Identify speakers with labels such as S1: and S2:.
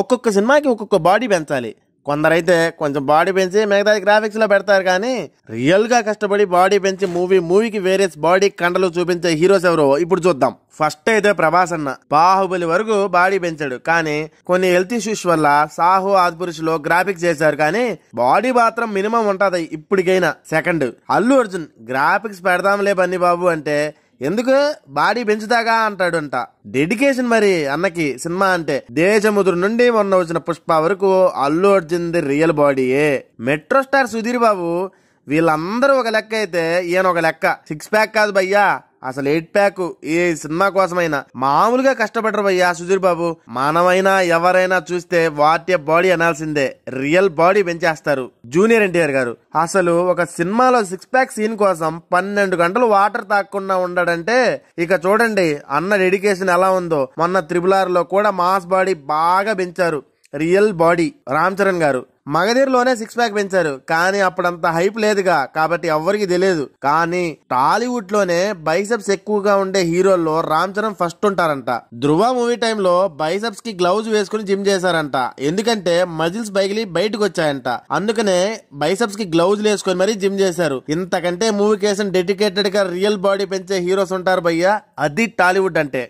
S1: ఒక్కొక్క సినిమాకి ఒక్కొక్క బాడీ పెంచాలి కొందరైతే కొంచెం బాడీ పెంచి మిగతా గ్రాఫిక్స్లో పెడతారు కానీ రియల్గా కష్టపడి బాడీ పెంచి మూవీ మూవీకి వేరే బాడీ కండలు చూపించే హీరోస్ ఎవరో ఇప్పుడు చూద్దాం ఫస్ట్ అయితే ప్రభాస్ అన్న బాహుబలి వరకు బాడీ పెంచాడు కానీ కొన్ని హెల్త్ ఇష్యూస్ వల్ల సాహు ఆదిపురుషులో గ్రాఫిక్స్ చేశారు కానీ బాడీ మాత్రం మినిమం ఉంటుంది ఇప్పటికైనా సెకండ్ అల్లు అర్జున్ గ్రాఫిక్స్ పెడదాంలే బన్నీ బాబు అంటే ఎందుకు బాడీ పెంచుతాగా అంటాడంట డెడికేషన్ మరి అన్నకి సినిమా అంటే దేశముద్ర నుండి మొన్న వచ్చిన పుష్ప వరకు అల్లు అర్జున్ది రియల్ బాడీయే మెట్రో స్టార్ సుధీర్ బాబు వీళ్ళందరూ ఒక లెక్క అయితే ఈయన ఒక లెక్క సిక్స్ ప్యాక్ కాదు భయ్యా అసలు ఎయిట్ ప్యాక్ ఏ సినిమా కోసమైనా మామూలుగా కష్టపడరు భయ్యా సుధీర్ బాబు మనమైనా ఎవరైనా చూస్తే వాట్య బాడీ అనాల్సిందే రియల్ బాడీ పెంచేస్తారు జూనియర్ ఎన్టీఆర్ గారు అసలు ఒక సినిమాలో సిక్స్ ప్యాక్ సీన్ కోసం పన్నెండు గంటలు వాటర్ తాకుండా ఉండడంటే ఇక చూడండి అన్న డెడికేషన్ ఎలా ఉందో మొన్న త్రిబుల్ లో కూడా మాస్ బాడీ బాగా పెంచారు రియల్ బాడీ రామ్ చరణ్ గారు మగధీర్లోనే సిక్స్ ప్యాక్ పెంచారు కానీ అప్పుడంత హైప్ లేదుగా కాబట్టి ఎవ్వరికి తెలియదు కానీ టాలీవుడ్ లోనే బైసెప్స్ ఎక్కువగా ఉండే హీరోల్లో రామ్ చరణ్ ఫస్ట్ ఉంటారంట ధ్రువ మూవీ టైంలో బైసెప్స్ కి గ్లౌజ్ వేసుకుని జిమ్ చేశారంట ఎందుకంటే మజిల్స్ బైగిలి బయటకు వచ్చాయంట అందుకనే బైసెప్స్ కి గ్లౌజ్ వేసుకొని మరీ జిమ్ చేశారు ఇంతకంటే మూవీ కేసం డెడికేటెడ్ గా రియల్ బాడీ పెంచే హీరోస్ ఉంటారు భయ్యా అది టాలీవుడ్ అంటే